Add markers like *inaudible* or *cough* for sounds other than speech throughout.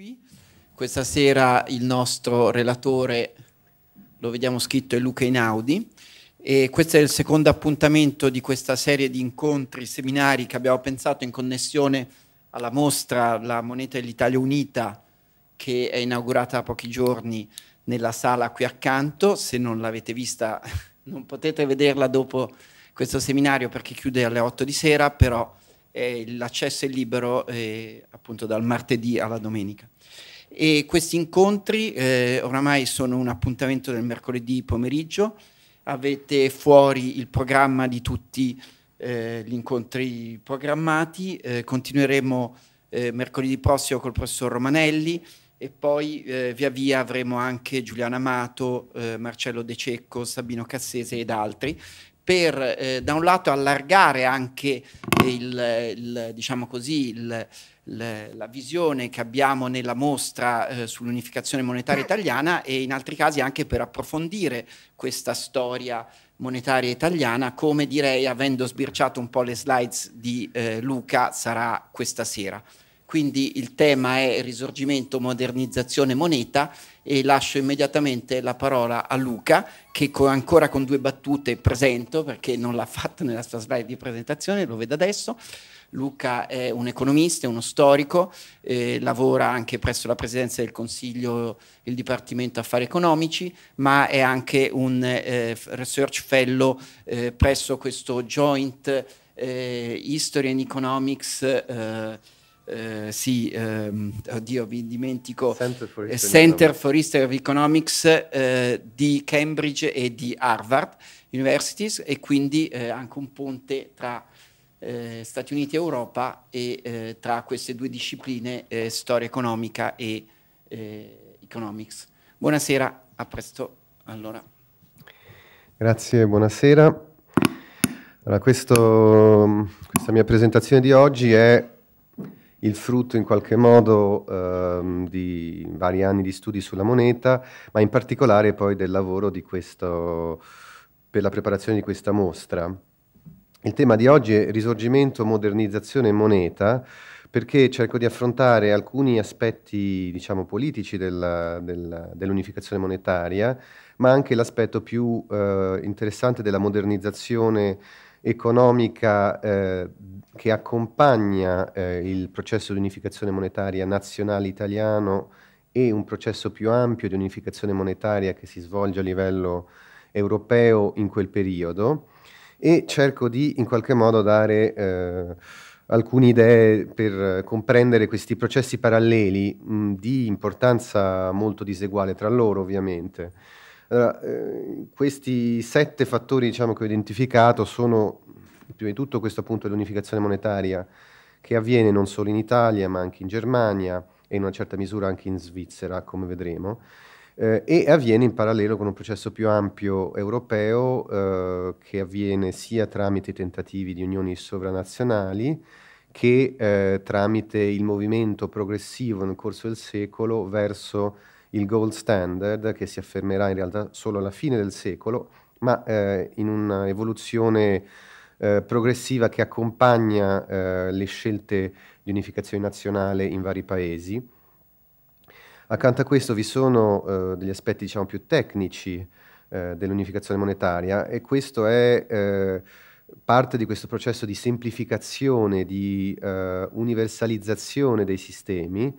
qui. Questa sera il nostro relatore, lo vediamo scritto, è Luca Inaudi. E questo è il secondo appuntamento di questa serie di incontri, seminari che abbiamo pensato in connessione alla mostra La moneta dell'Italia unita che è inaugurata da pochi giorni nella sala qui accanto. Se non l'avete vista *laughs* non potete vederla dopo questo seminario perché chiude alle 8 di sera, però l'accesso è libero eh, appunto dal martedì alla domenica. E questi incontri eh, oramai sono un appuntamento del mercoledì pomeriggio, avete fuori il programma di tutti eh, gli incontri programmati, continueremo mercoledì prossimo col professor Romanelli, e poi eh, via via avremo anche Giuliana Amato, eh, Marcello De Cecco, Sabino Cassese ed altri per eh, da un lato allargare anche il, il, diciamo così, il, la visione che abbiamo nella mostra eh, sull'unificazione monetaria italiana e in altri casi anche per approfondire questa storia monetaria italiana, come direi avendo sbirciato un po' le slides di eh, Luca sarà questa sera. Quindi il tema è risorgimento, modernizzazione, moneta e lascio immediatamente la parola a Luca che co ancora con due battute presento perché non l'ha *laughs* fatto nella sua slide di presentazione, lo vedo adesso. Luca è un economista, uno storico, eh, lavora anche presso la Presidenza del Consiglio, il Dipartimento Affari Economici, ma è anche un eh, research fellow eh, presso questo Joint eh, History and Economics eh, eh, sì, ehm, oddio, vi dimentico, Center for History, eh, Center for History of Economics eh, di Cambridge e di Harvard Universities e quindi eh, anche un ponte tra eh, Stati Uniti e Europa e eh, tra queste due discipline, storia economica e economics. Buonasera, a presto allora. Grazie, buonasera. Allora, questo, questa mia presentazione di oggi è il frutto in qualche modo ehm, di vari anni di studi sulla moneta, ma in particolare poi del lavoro questo, per la preparazione di questa mostra. Il tema di oggi è risorgimento, modernizzazione e moneta, perché cerco di affrontare alcuni aspetti diciamo, politici della, della, dell'unificazione monetaria, ma anche l'aspetto più eh, interessante della modernizzazione economica eh, che accompagna eh, il processo di unificazione monetaria nazionale italiano e un processo più ampio di unificazione monetaria che si svolge a livello europeo in quel periodo e cerco di in qualche modo dare eh, alcune idee per comprendere questi processi paralleli mh, di importanza molto diseguale tra loro ovviamente. Allora, eh, questi sette fattori diciamo, che ho identificato sono prima di tutto questo appunto dell'unificazione monetaria che avviene non solo in Italia ma anche in Germania e in una certa misura anche in Svizzera, come vedremo, eh, e avviene in parallelo con un processo più ampio europeo eh, che avviene sia tramite i tentativi di unioni sovranazionali che eh, tramite il movimento progressivo nel corso del secolo verso il gold standard che si affermerà in realtà solo alla fine del secolo, ma eh, in un'evoluzione eh, progressiva che accompagna eh, le scelte di unificazione nazionale in vari paesi. Accanto a questo vi sono eh, degli aspetti diciamo, più tecnici eh, dell'unificazione monetaria e questo è eh, parte di questo processo di semplificazione, di universalizzazione dei sistemi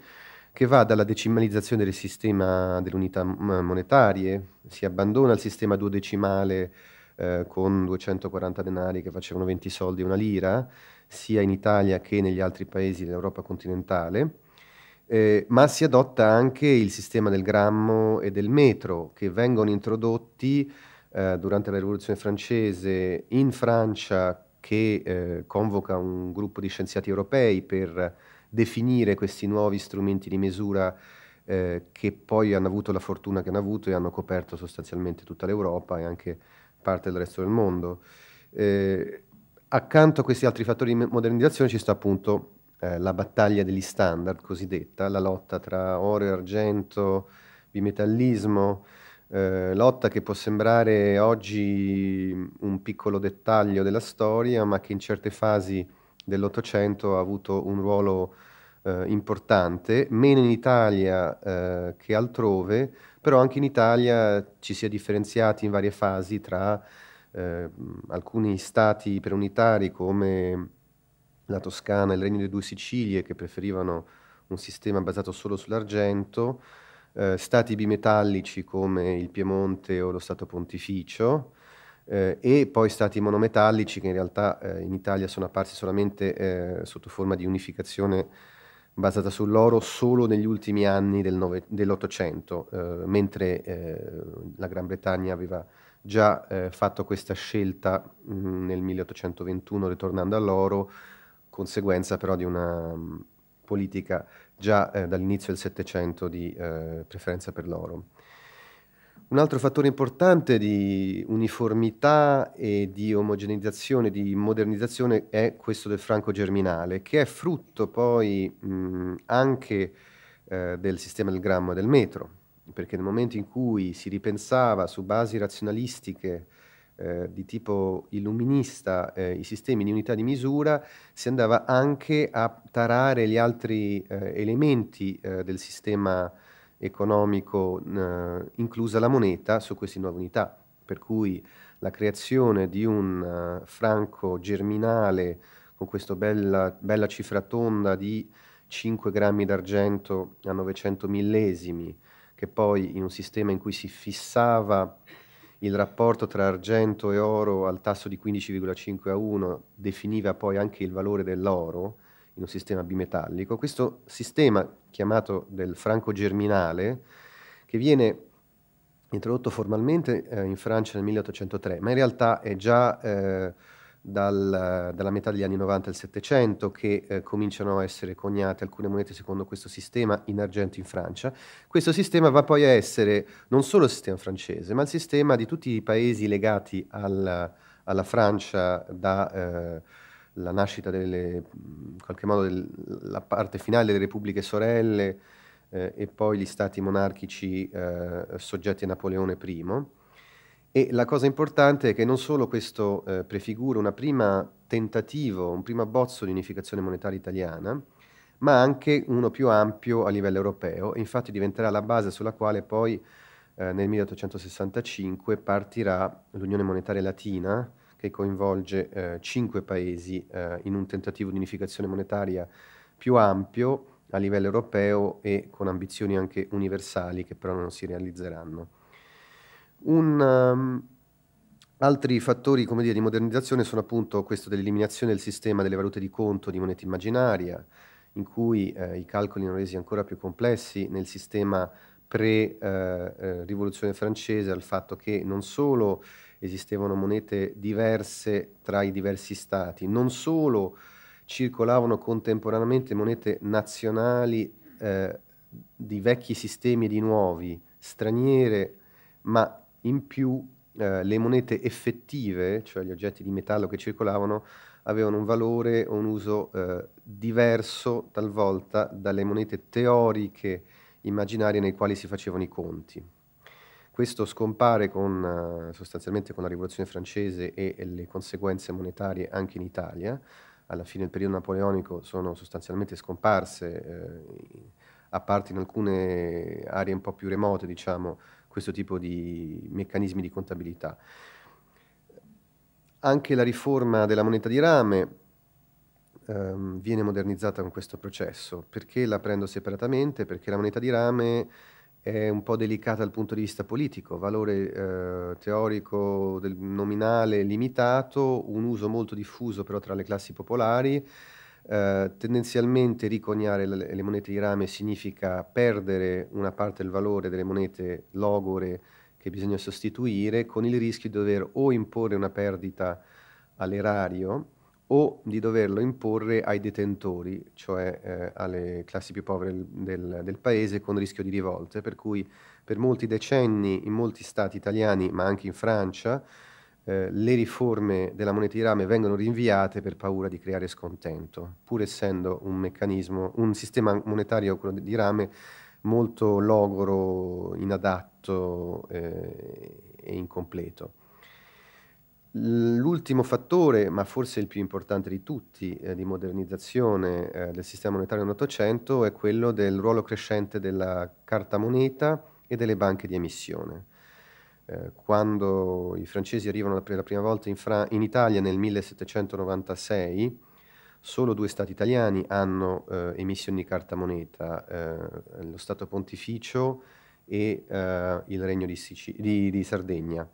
che va dalla decimalizzazione del sistema delle unità monetarie, si abbandona il sistema duodecimale eh, con 240 denari che facevano 20 soldi e una lira, sia in Italia che negli altri paesi dell'Europa continentale, eh, ma si adotta anche il sistema del grammo e del metro che vengono introdotti eh, durante la rivoluzione francese in Francia che eh, convoca un gruppo di scienziati europei per definire questi nuovi strumenti di misura eh, che poi hanno avuto la fortuna che hanno avuto e hanno coperto sostanzialmente tutta l'Europa e anche parte del resto del mondo. Eh, accanto a questi altri fattori di modernizzazione ci sta appunto eh, la battaglia degli standard cosiddetta, la lotta tra oro e argento, bimetallismo, eh, lotta che può sembrare oggi un piccolo dettaglio della storia, ma che in certe fasi dell'Ottocento ha avuto un ruolo eh, importante, meno in Italia eh, che altrove, però anche in Italia ci si è differenziati in varie fasi tra eh, alcuni stati preunitari come la Toscana e il Regno delle Due Sicilie che preferivano un sistema basato solo sull'argento, eh, stati bimetallici come il Piemonte o lo Stato Pontificio, eh, e poi stati monometallici che in realtà eh, in Italia sono apparsi solamente eh, sotto forma di unificazione basata sull'oro solo negli ultimi anni del nove, dell'Ottocento, eh, mentre eh, la Gran Bretagna aveva già fatto questa scelta mh, mm, nel 1821 ritornando all'oro, conseguenza però di una mh, mm, politica già dall'inizio del Settecento di preferenza per l'oro. Un altro fattore importante di uniformità e di omogeneizzazione, di modernizzazione è questo del franco germinale, che è frutto poi mh, anche eh, del sistema del grammo e del metro, perché nel momento in cui si ripensava su basi razionalistiche eh, di tipo illuminista eh, i sistemi di unità di misura, si andava anche a tarare gli altri eh, elementi eh, del sistema economico eh, inclusa la moneta su queste nuove unità, per cui la creazione di un uh, franco germinale con questa bella, bella, cifra tonda di 5 grammi d'argento a 900 millesimi, che poi in un sistema in cui si fissava il rapporto tra argento e oro al tasso di 15,5 a 1 definiva poi anche il valore dell'oro, in un sistema bimetallico, questo sistema chiamato del franco germinale, che viene introdotto formalmente eh, in Francia nel 1803, ma in realtà è già eh, dal, dalla metà degli anni 90 al 700 che eh, cominciano a essere coniate alcune monete secondo questo sistema in argento in Francia. Questo sistema va poi a essere non solo il sistema francese, ma il sistema di tutti i paesi legati al, alla Francia da eh, la nascita delle, in qualche modo del, la parte finale delle repubbliche sorelle eh, e poi gli stati monarchici eh, soggetti a Napoleone I. E la cosa importante è che non solo questo eh, prefigura un primo tentativo, un primo abbozzo di unificazione monetaria italiana, ma anche uno più ampio a livello europeo, e infatti diventerà la base sulla quale poi eh, nel 1865 partirà l'Unione Monetaria Latina, che coinvolge eh, cinque paesi eh, in un tentativo di unificazione monetaria più ampio a livello europeo e con ambizioni anche universali che però non si realizzeranno. Un, um, altri fattori dire, di modernizzazione sono appunto questo dell'eliminazione del sistema delle valute di conto di moneta immaginaria, in cui eh, i calcoli hanno resi ancora più complessi nel sistema pre-rivoluzione eh, eh francese, al fatto che non solo esistevano monete diverse tra i diversi stati. Non solo circolavano contemporaneamente monete nazionali eh, di vecchi sistemi e di nuovi, straniere, ma in più eh, le monete effettive, cioè gli oggetti di metallo che circolavano, avevano un valore o un uso eh, diverso talvolta dalle monete teoriche immaginarie nei quali si facevano i conti. Questo scompare con, eh, sostanzialmente con la rivoluzione francese e, e le conseguenze monetarie anche in Italia. Alla fine del periodo napoleonico sono sostanzialmente scomparse, eh, a parte in alcune aree un po' più remote, diciamo, questo tipo di meccanismi di contabilità. Anche la riforma della moneta di rame ehm, viene modernizzata con questo processo. Perché la prendo separatamente? Perché la moneta di rame è un po' delicata dal punto di vista politico, valore eh, teorico del nominale limitato, un uso molto diffuso però tra le classi popolari, eh, tendenzialmente ricognare le, le, monete di rame significa perdere una parte del valore delle monete logore che bisogna sostituire con il rischio di dover o imporre una perdita all'erario, o di doverlo imporre ai detentori, cioè eh, alle classi più povere del, del, paese con rischio di rivolte, per cui per molti decenni in molti stati italiani, ma anche in Francia, eh, le riforme della moneta di rame vengono rinviate per paura di creare scontento, pur essendo un meccanismo, un sistema monetario, quello di rame, molto logoro, inadatto eh, e incompleto. L'ultimo fattore, ma forse il più importante di tutti, eh, di modernizzazione eh, del sistema monetario nell'Ottocento è quello del ruolo crescente della carta moneta e delle banche di emissione. Eh, quando i francesi arrivano per la prima volta in, Fra- in Italia nel 1796, solo due stati italiani hanno eh, emissioni di carta moneta, eh, lo Stato Pontificio e eh, il Regno di, Sic- di, di Sardegna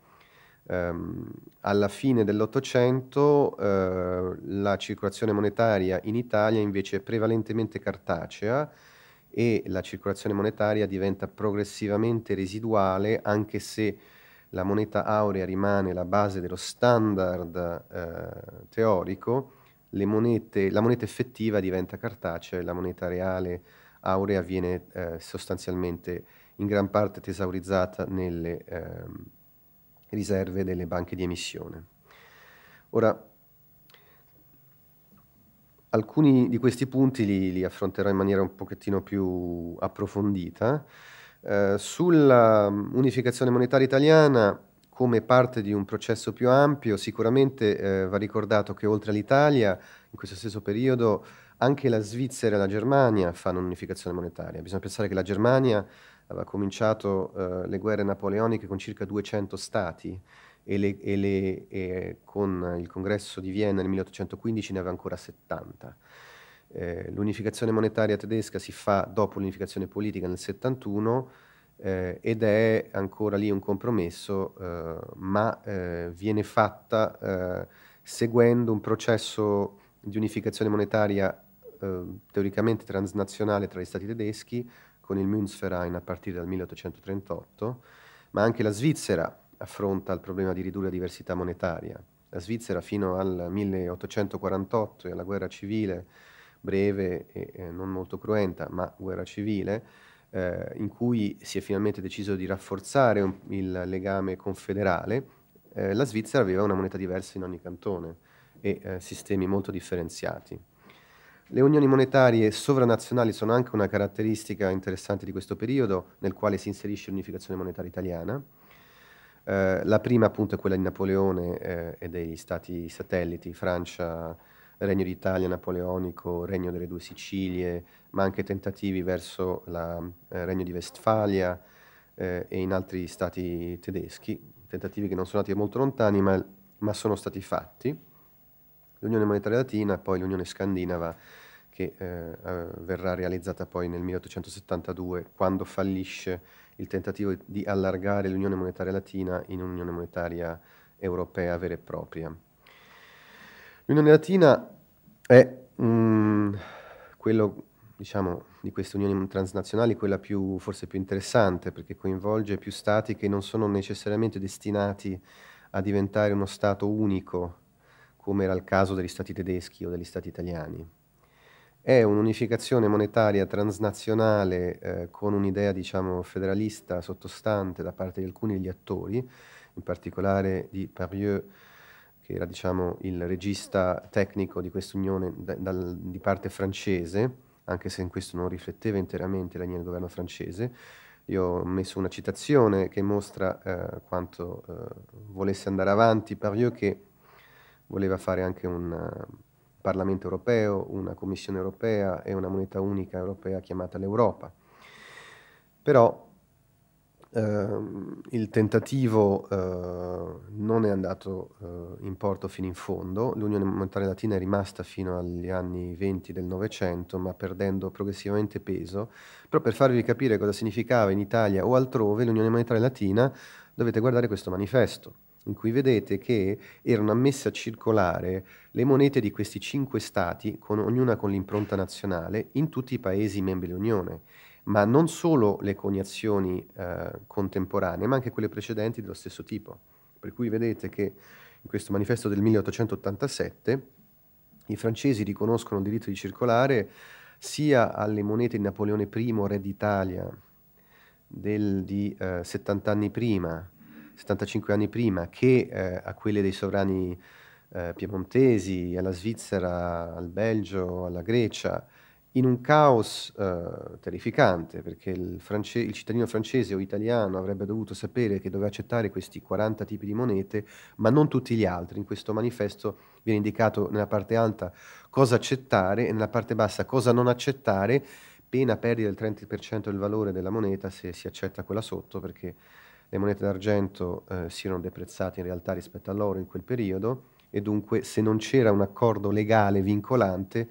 ehm, alla fine dell'Ottocento eh, la circolazione monetaria in Italia invece è prevalentemente cartacea e la circolazione monetaria diventa progressivamente residuale anche se la moneta aurea rimane la base dello standard eh, teorico, monete, la moneta effettiva diventa cartacea e la moneta reale aurea viene eh, sostanzialmente in gran parte tesaurizzata nelle... Ehm, riserve delle banche di emissione. Ora, alcuni di questi punti li, li affronterò in maniera un pochettino più approfondita. Eh, sulla unificazione monetaria italiana, come parte di un processo più ampio, sicuramente eh, va ricordato che oltre all'Italia, in questo stesso periodo, anche la Svizzera e la Germania fanno un'unificazione monetaria. Bisogna pensare che la Germania aveva cominciato eh, le guerre napoleoniche con circa 200 stati e, le, e, le, e, con il congresso di Vienna nel 1815 ne aveva ancora 70. Eh, l'unificazione monetaria tedesca si fa dopo l'unificazione politica nel 71 eh, ed è ancora lì un compromesso, eh, ma eh, viene fatta eh, seguendo un processo di unificazione monetaria teoricamente transnazionale tra gli stati tedeschi, con il Münzverein a partire dal 1838, ma anche la Svizzera affronta il problema di ridurre la diversità monetaria. La Svizzera fino al 1848 e alla guerra civile, breve e eh, non molto cruenta, ma guerra civile, eh, in cui si è finalmente deciso di rafforzare un, il legame confederale, eh, la Svizzera aveva una moneta diversa in ogni cantone e eh, sistemi molto differenziati. Le unioni monetarie sovranazionali sono anche una caratteristica interessante di questo periodo nel quale si inserisce l'unificazione monetaria italiana. Eh, la prima appunto è quella di Napoleone eh, e dei stati satelliti, Francia, Regno d'Italia napoleonico, Regno delle due Sicilie, ma anche tentativi verso il eh, Regno di Vestfalia eh, e in altri stati tedeschi, tentativi che non sono andati molto lontani ma, ma sono stati fatti l'Unione Monetaria Latina e poi l'Unione Scandinava che eh, eh verrà realizzata poi nel 1872 quando fallisce il tentativo di allargare l'Unione Monetaria Latina in un'Unione Monetaria Europea vera e propria. L'Unione Latina è mh, mm, quello diciamo, di queste unioni transnazionali quella più, forse più interessante perché coinvolge più stati che non sono necessariamente destinati a diventare uno stato unico come era il caso degli stati tedeschi o degli stati italiani. È un'unificazione monetaria transnazionale eh, con un'idea diciamo, federalista sottostante da parte di alcuni degli attori, in particolare di Parieux, che era diciamo, il regista tecnico di questa unione da, dal, di parte francese, anche se in questo non rifletteva interamente la linea del governo francese. Io ho messo una citazione che mostra eh, quanto eh, volesse andare avanti Parieux che voleva fare anche un eh, Parlamento europeo, una Commissione europea e una moneta unica europea chiamata l'Europa. Però ehm, il tentativo eh, non è andato eh, in porto fino in fondo, l'Unione Monetaria Latina è rimasta fino agli anni 20 del Novecento, ma perdendo progressivamente peso. Però per farvi capire cosa significava in Italia o altrove l'Unione Monetaria Latina dovete guardare questo manifesto in cui vedete che erano ammesse a circolare le monete di questi cinque stati, con, ognuna con l'impronta nazionale, in tutti i paesi membri dell'Unione, ma non solo le coniazioni eh, contemporanee, ma anche quelle precedenti dello stesso tipo. Per cui vedete che in questo manifesto del 1887 i francesi riconoscono il diritto di circolare sia alle monete di Napoleone I, re d'Italia, del, di eh, 70 anni prima, 75 anni prima che eh, a quelle dei sovrani eh, piemontesi, alla Svizzera, al Belgio, alla Grecia, in un caos eh, terrificante, perché il, france- il, cittadino francese o italiano avrebbe dovuto sapere che doveva accettare questi 40 tipi di monete, ma non tutti gli altri. In questo manifesto viene indicato nella parte alta cosa accettare e nella parte bassa cosa non accettare, pena perdere il 30% del valore della moneta se si accetta quella sotto, perché le monete d'argento eh, si erano deprezzate in realtà rispetto all'oro in quel periodo e dunque se non c'era un accordo legale vincolante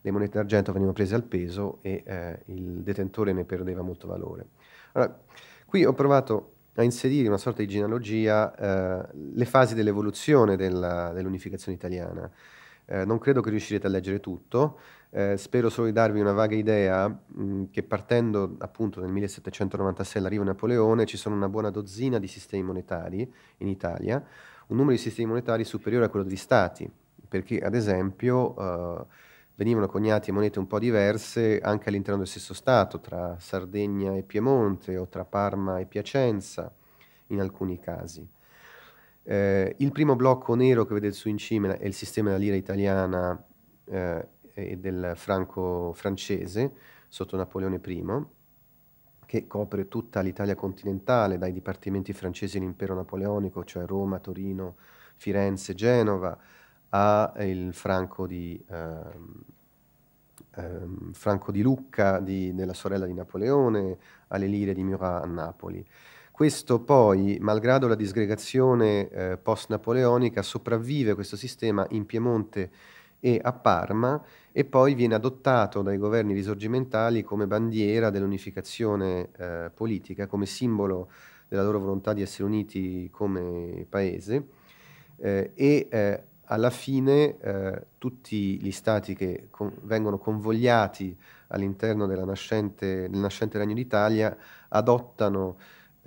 le monete d'argento venivano prese al peso e eh, il detentore ne perdeva molto valore. Allora, qui ho provato a inserire una sorta di genealogia eh, le fasi dell'evoluzione dell'unificazione dell italiana. Eh, non credo che riuscirete a leggere tutto, eh, spero solo di darvi una vaga idea mh, mm, che partendo appunto nel 1796 all'arrivo di Napoleone ci sono una buona dozzina di sistemi monetari in Italia, un numero di sistemi monetari superiore a quello degli stati, perché ad esempio eh, venivano coniate monete un po' diverse anche all'interno del stesso Stato, tra Sardegna e Piemonte o tra Parma e Piacenza in alcuni casi. Eh, il primo blocco nero che vede il su in cima è il sistema della lira italiana eh, e del franco francese sotto Napoleone I, che copre tutta l'Italia continentale, dai dipartimenti francesi dell'impero napoleonico, cioè Roma, Torino, Firenze, Genova, al eh, franco di, ehm, ehm, franco di Lucca, di, della sorella di Napoleone, alle lire di Murat a Napoli. Questo poi, malgrado la disgregazione eh, post-napoleonica, sopravvive questo sistema in Piemonte e a Parma e poi viene adottato dai governi risorgimentali come bandiera dell'unificazione eh, politica, come simbolo della loro volontà di essere uniti come paese eh, e eh, alla fine eh, tutti gli stati che con vengono convogliati all'interno del nascente Regno d'Italia adottano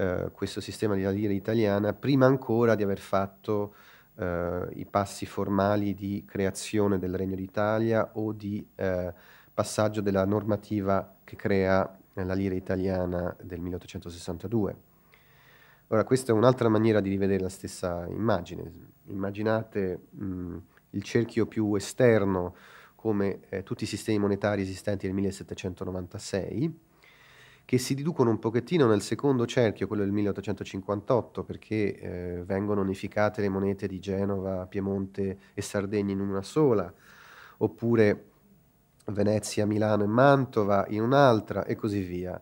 eh, questo sistema della lira italiana prima ancora di aver fatto eh, i passi formali di creazione del Regno d'Italia o di eh, passaggio della normativa che crea la lira italiana del 1862. Ora, questa è un'altra maniera di rivedere la stessa immagine. Immaginate mh, il cerchio più esterno come eh, tutti i sistemi monetari esistenti nel 1796 che si riducono un pochettino nel secondo cerchio, quello del 1858, perché eh, vengono unificate le monete di Genova, Piemonte e Sardegna in una sola, oppure Venezia, Milano e Mantova in un'altra e così via.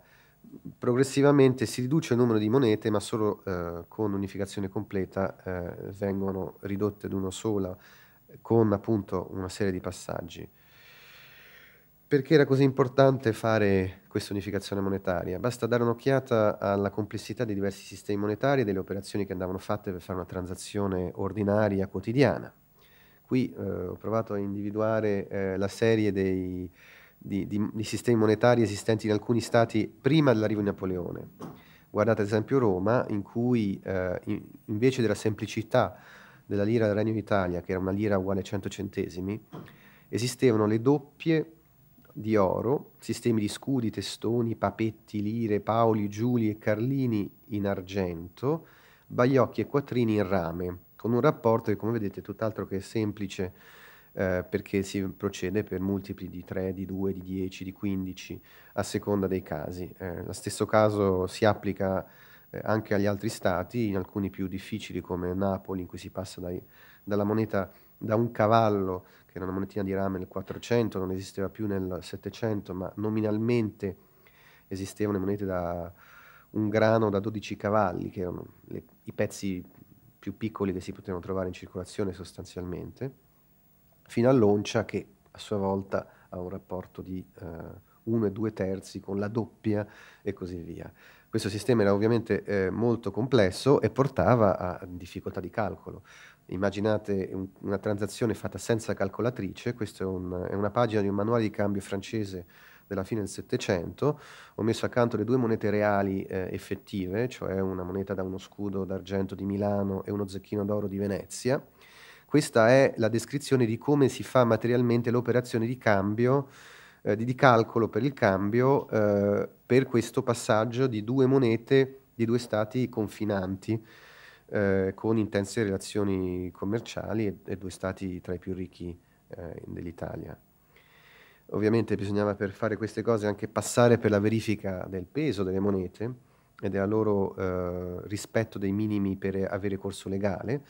Progressivamente si riduce il numero di monete, ma solo eh, con unificazione completa eh, vengono ridotte ad una sola, con appunto una serie di passaggi. Perché era così importante fare questa unificazione monetaria? Basta dare un'occhiata alla complessità dei diversi sistemi monetari e delle operazioni che andavano fatte per fare una transazione ordinaria quotidiana. Qui eh, ho provato a individuare eh, la serie dei, di, di, di, sistemi monetari esistenti in alcuni stati prima dell'arrivo di Napoleone. Guardate ad esempio Roma, in cui eh, in, invece della semplicità della lira del Regno d'Italia, che era una lira uguale a 100 centesimi, esistevano le doppie di oro, sistemi di scudi, testoni, papetti, lire, paoli, giuli e carlini in argento, baiocchi e quattrini in rame, con un rapporto che come vedete è tutt'altro che semplice eh, perché si procede per multipli di 3, di 2, di 10, di 15 a seconda dei casi. Eh, lo stesso caso si applica eh, anche agli altri stati, in alcuni più difficili come Napoli in cui si passa dai, dalla moneta da un cavallo che era una monetina di rame nel 400, non esisteva più nel 700, ma nominalmente esistevano le monete da un grano da 12 cavalli, che erano le, i pezzi più piccoli che si potevano trovare in circolazione sostanzialmente, fino all'oncia che a sua volta ha un rapporto di 1 eh, e 2 terzi con la doppia e così via. Questo sistema era ovviamente eh, molto complesso e portava a difficoltà di calcolo immaginate un, una transazione fatta senza calcolatrice, questa è, un, è, una pagina di un manuale di cambio francese della fine del Settecento, ho messo accanto le due monete reali eh, effettive, cioè una moneta da uno scudo d'argento di Milano e uno zecchino d'oro di Venezia. Questa è la descrizione di come si fa materialmente l'operazione di cambio, eh, di, di, calcolo per il cambio eh, per questo passaggio di due monete di due stati confinanti eh, con intense relazioni commerciali e, e, due stati tra i più ricchi eh, dell'Italia. Ovviamente bisognava per fare queste cose anche passare per la verifica del peso delle monete e della loro eh, rispetto dei minimi per avere corso legale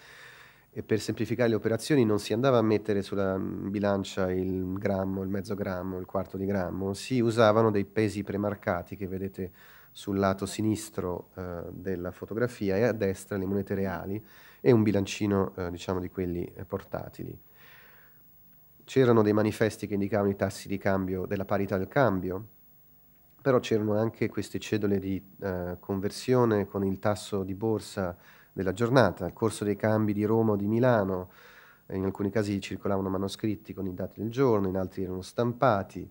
e per semplificare le operazioni non si andava a mettere sulla bilancia il grammo, il mezzo grammo, il quarto di grammo, si usavano dei pesi premarcati che vedete sul lato sinistro eh, della fotografia e a destra le monete reali e un bilancino eh, diciamo di quelli eh, portatili. C'erano dei manifesti che indicavano i tassi di cambio della parità del cambio, però c'erano anche queste cedole di eh, conversione con il tasso di borsa della giornata, il corso dei cambi di Roma o di Milano, eh, in alcuni casi circolavano manoscritti con i dati del giorno, in altri erano stampati,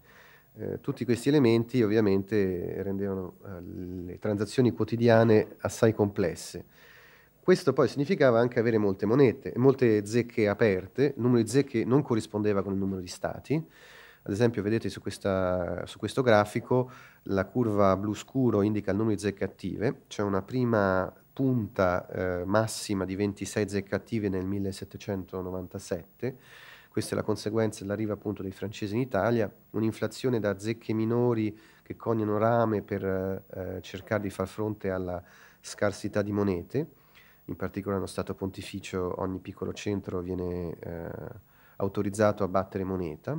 eh, tutti questi elementi ovviamente rendevano eh, le transazioni quotidiane assai complesse. Questo poi significava anche avere molte monete, molte zecche aperte, il numero di zecche non corrispondeva con il numero di stati. Ad esempio, vedete su, questa, su questo grafico la curva blu scuro indica il numero di zecche attive, c'è una prima punta eh, massima di 26 zecche attive nel 1797 questa è la conseguenza dell'arrivo appunto dei francesi in Italia, un'inflazione da zecche minori che cognano rame per eh, cercare di far fronte alla scarsità di monete, in particolare nello Stato pontificio ogni piccolo centro viene eh, autorizzato a battere moneta.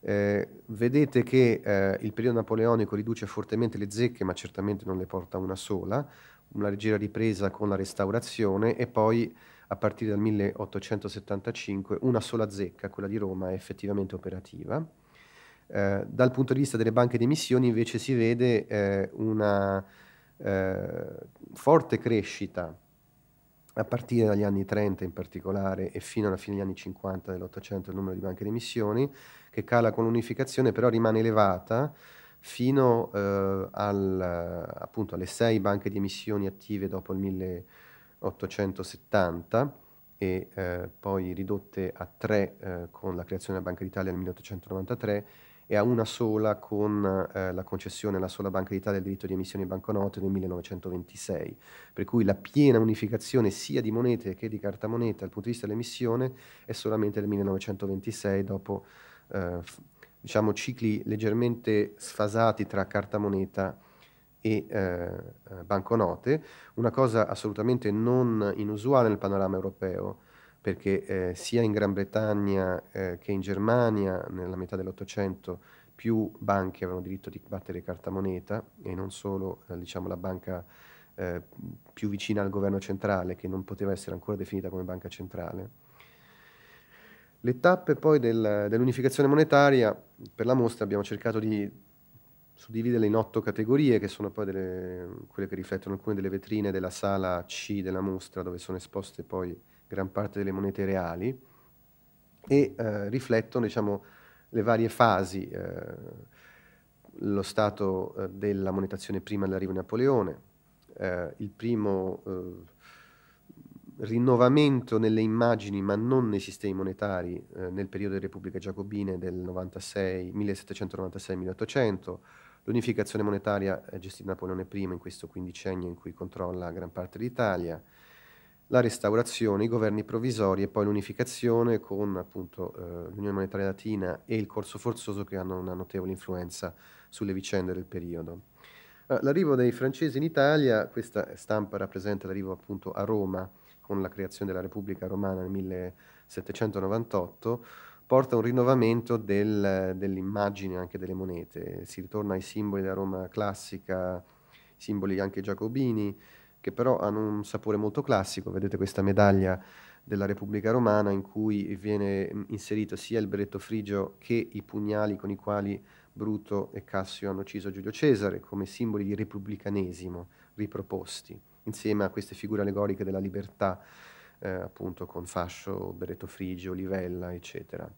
Eh, vedete che eh, il periodo napoleonico riduce fortemente le zecche, ma certamente non le porta una sola, una leggera ripresa con la restaurazione e poi a partire dal 1875 una sola zecca, quella di Roma, è effettivamente operativa. Eh, dal punto di vista delle banche di emissioni invece si vede eh, una eh, forte crescita a partire dagli anni 30 in particolare e fino alla fine degli anni 50 dell'Ottocento il numero di banche di emissioni che cala con l'unificazione però rimane elevata fino eh, al, appunto alle sei banche di emissioni attive dopo il 1800 1870 e eh, poi ridotte a tre eh, con la creazione della Banca d'Italia nel 1893 e a una sola con eh, la concessione alla sola Banca d'Italia del diritto di emissione di banconote nel 1926, per cui la piena unificazione sia di monete che di carta moneta dal punto di vista dell'emissione è solamente nel 1926 dopo eh, diciamo, cicli leggermente sfasati tra carta moneta cartamoneta e eh, eh, banconote, una cosa assolutamente non inusuale nel panorama europeo, perché eh, sia in Gran Bretagna eh, che in Germania nella metà dell'Ottocento più banche avevano diritto di battere carta moneta e non solo eh, diciamo, la banca eh, più vicina al governo centrale che non poteva essere ancora definita come banca centrale. Le tappe poi del, dell'unificazione monetaria per la mostra abbiamo cercato di suddividele in otto categorie che sono poi delle, quelle che riflettono alcune delle vetrine della sala C della mostra dove sono esposte poi gran parte delle monete reali e eh, riflettono diciamo, le varie fasi, eh, lo stato eh, della monetazione prima dell'arrivo di Napoleone, eh, il primo eh, rinnovamento nelle immagini ma non nei sistemi monetari eh, nel periodo delle Repubbliche Giacobine del 1796-1800, L'unificazione monetaria gestita da Napoleone I in questo quindicennio in cui controlla gran parte dell'Italia, la restaurazione, i governi provvisori e poi l'unificazione con appunto eh, l'Unione Monetaria Latina e il corso forzoso che hanno una notevole influenza sulle vicende del periodo. Eh, l'arrivo dei francesi in Italia, questa stampa rappresenta l'arrivo appunto a Roma con la creazione della Repubblica Romana nel 1798, porta a un rinnovamento del, dell'immagine anche delle monete, si ritorna ai simboli della Roma classica, simboli anche giacobini, che però hanno un sapore molto classico, vedete questa medaglia della Repubblica Romana in cui viene inserito sia il berretto frigio che i pugnali con i quali Bruto e Cassio hanno ucciso Giulio Cesare come simboli di repubblicanesimo riproposti, insieme a queste figure allegoriche della libertà eh, appunto con fascio, berretto frigio, livella, eccetera.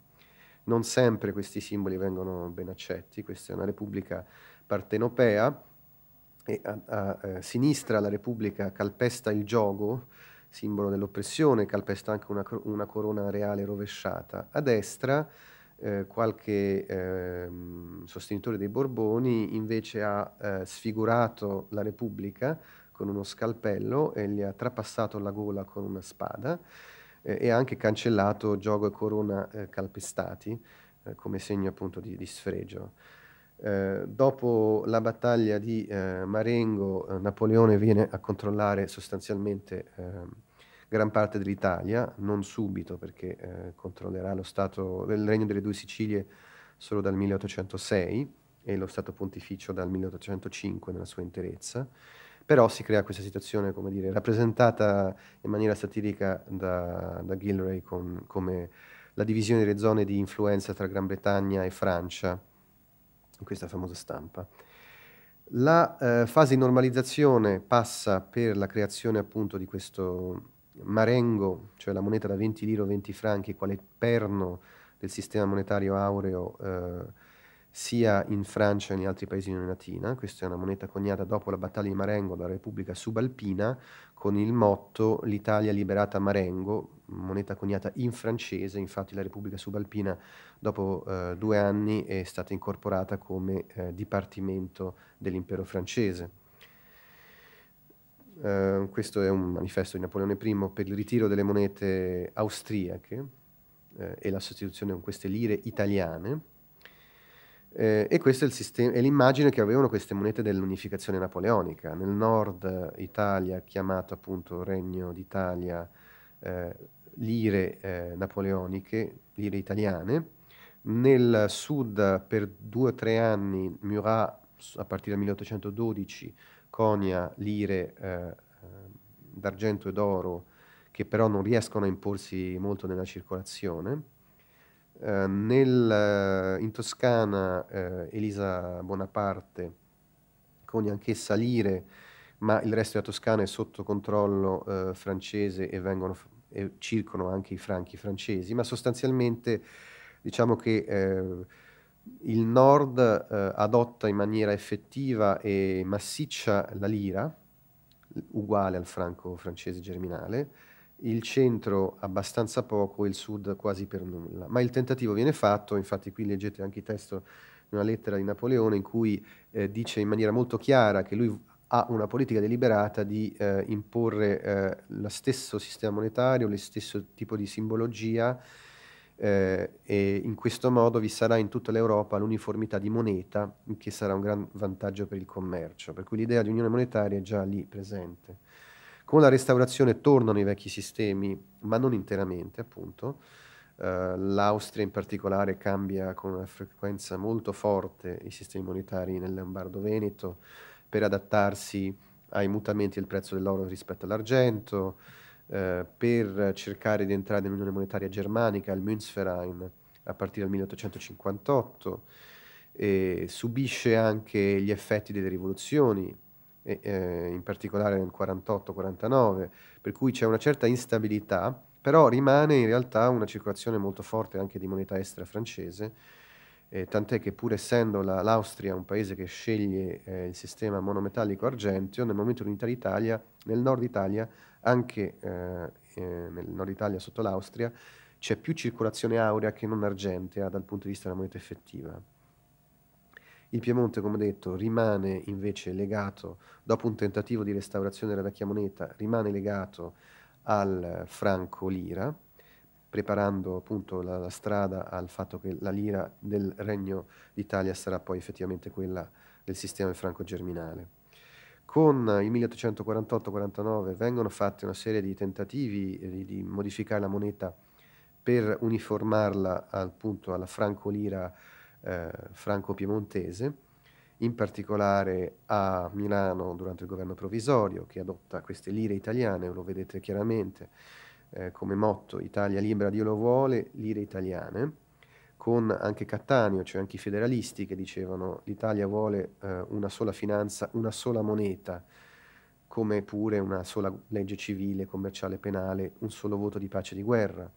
Non sempre questi simboli vengono ben accetti, questa è una repubblica partenopea e a, a, a eh, sinistra la repubblica calpesta il giogo, simbolo dell'oppressione, calpesta anche una, una, corona reale rovesciata. A destra eh, qualche eh, sostenitore dei Borboni invece ha eh, sfigurato la Repubblica con uno scalpello e gli ha trapassato la gola con una spada eh, e ha anche cancellato Giogo e Corona eh, calpestati eh, come segno appunto di, di sfregio. Eh, dopo la battaglia di eh, Marengo, Napoleone viene a controllare sostanzialmente ehm, gran parte dell'Italia, non subito perché controllerà lo Stato, del Regno delle Due Sicilie solo dal 1806 e lo Stato Pontificio dal 1805 nella sua interezza però si crea questa situazione, come dire, rappresentata in maniera satirica da, da Gilray con, come la divisione delle zone di influenza tra Gran Bretagna e Francia, in questa famosa stampa. La eh, fase di normalizzazione passa per la creazione appunto di questo marengo, cioè la moneta da 20 lire o 20 franchi, quale perno del sistema monetario aureo eh, sia in Francia che in altri paesi in latina. Questa è una moneta coniata dopo la battaglia di Marengo dalla Repubblica Subalpina con il motto L'Italia liberata a Marengo, moneta coniata in francese, infatti la Repubblica Subalpina dopo eh, due anni è stata incorporata come eh, dipartimento dell'impero francese. Eh, questo è un manifesto di Napoleone I per il ritiro delle monete austriache eh, e la sostituzione con queste lire italiane eh, e questa è, l'immagine che avevano queste monete dell'unificazione napoleonica. Nel nord Italia, chiamato appunto Regno d'Italia, eh, lire eh, napoleoniche, lire italiane. Nel sud per due o tre anni Murat, a partire dal 1812, conia lire eh, d'argento e d'oro che però non riescono a imporsi molto nella circolazione Ehm, nel, eh, in Toscana eh, Elisa Bonaparte coni anch'essa lire, ma il resto della Toscana è sotto controllo eh, francese e, vengono, e circono anche i franchi francesi, ma sostanzialmente diciamo che eh, il nord eh, adotta in maniera effettiva e massiccia la lira, uguale al franco francese germinale, il centro abbastanza poco e il sud quasi per nulla. Ma il tentativo viene fatto, infatti qui leggete anche il testo di una lettera di Napoleone in cui eh, dice in maniera molto chiara che lui ha una politica deliberata di eh, imporre eh, lo stesso sistema monetario, lo stesso tipo di simbologia eh, e in questo modo vi sarà in tutta l'Europa l'uniformità di moneta che sarà un gran vantaggio per il commercio, per cui l'idea di unione monetaria è già lì presente. Con la restaurazione tornano i vecchi sistemi, ma non interamente appunto. Uh, L'Austria in particolare cambia con una frequenza molto forte i sistemi monetari nel Lombardo-Veneto per adattarsi ai mutamenti del prezzo dell'oro rispetto all'argento, uh, per cercare di entrare nell'Unione Monetaria Germanica, il Münzverein, a partire dal 1858, e subisce anche gli effetti delle rivoluzioni eh, in particolare nel 48-49, per cui c'è una certa instabilità, però rimane in realtà una circolazione molto forte anche di moneta estera francese, eh, tant'è che pur essendo la, l'Austria un paese che sceglie eh, il sistema monometallico argenteo, nel momento dell'unità d'Italia, nel nord Italia, anche eh, eh, nel nord Italia sotto l'Austria, c'è più circolazione aurea che non argentea eh, dal punto di vista della moneta effettiva. Il Piemonte, come detto, rimane invece legato, dopo un tentativo di restaurazione della vecchia moneta, rimane legato al franco lira, preparando appunto la, la strada al fatto che la lira del Regno d'Italia sarà poi effettivamente quella del sistema franco-germinale. Con il 1848-49 vengono fatti una serie di tentativi di, di modificare la moneta per uniformarla appunto alla franco-lira eh, franco-piemontese, in particolare a Milano durante il governo provvisorio che adotta queste lire italiane, lo vedete chiaramente eh, come motto Italia libera, Dio lo vuole, lire italiane, con anche Cattaneo, cioè anche i federalisti che dicevano l'Italia vuole eh, una sola finanza, una sola moneta, come pure una sola legge civile, commerciale, penale, un solo voto di pace e di guerra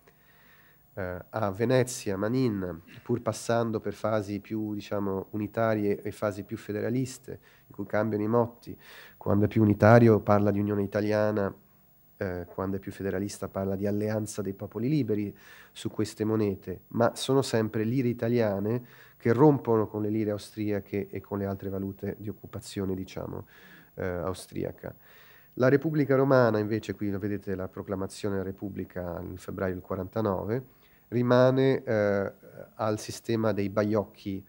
eh, a Venezia, Manin, pur passando per fasi più diciamo, unitarie e fasi più federaliste, in cui cambiano i motti, quando è più unitario parla di Unione Italiana, eh, quando è più federalista parla di alleanza dei popoli liberi su queste monete, ma sono sempre lire italiane che rompono con le lire austriache e con le altre valute di occupazione diciamo, eh, austriaca. La Repubblica Romana, invece, qui lo vedete la proclamazione della Repubblica nel febbraio del 49, rimane eh, al sistema dei baiocchi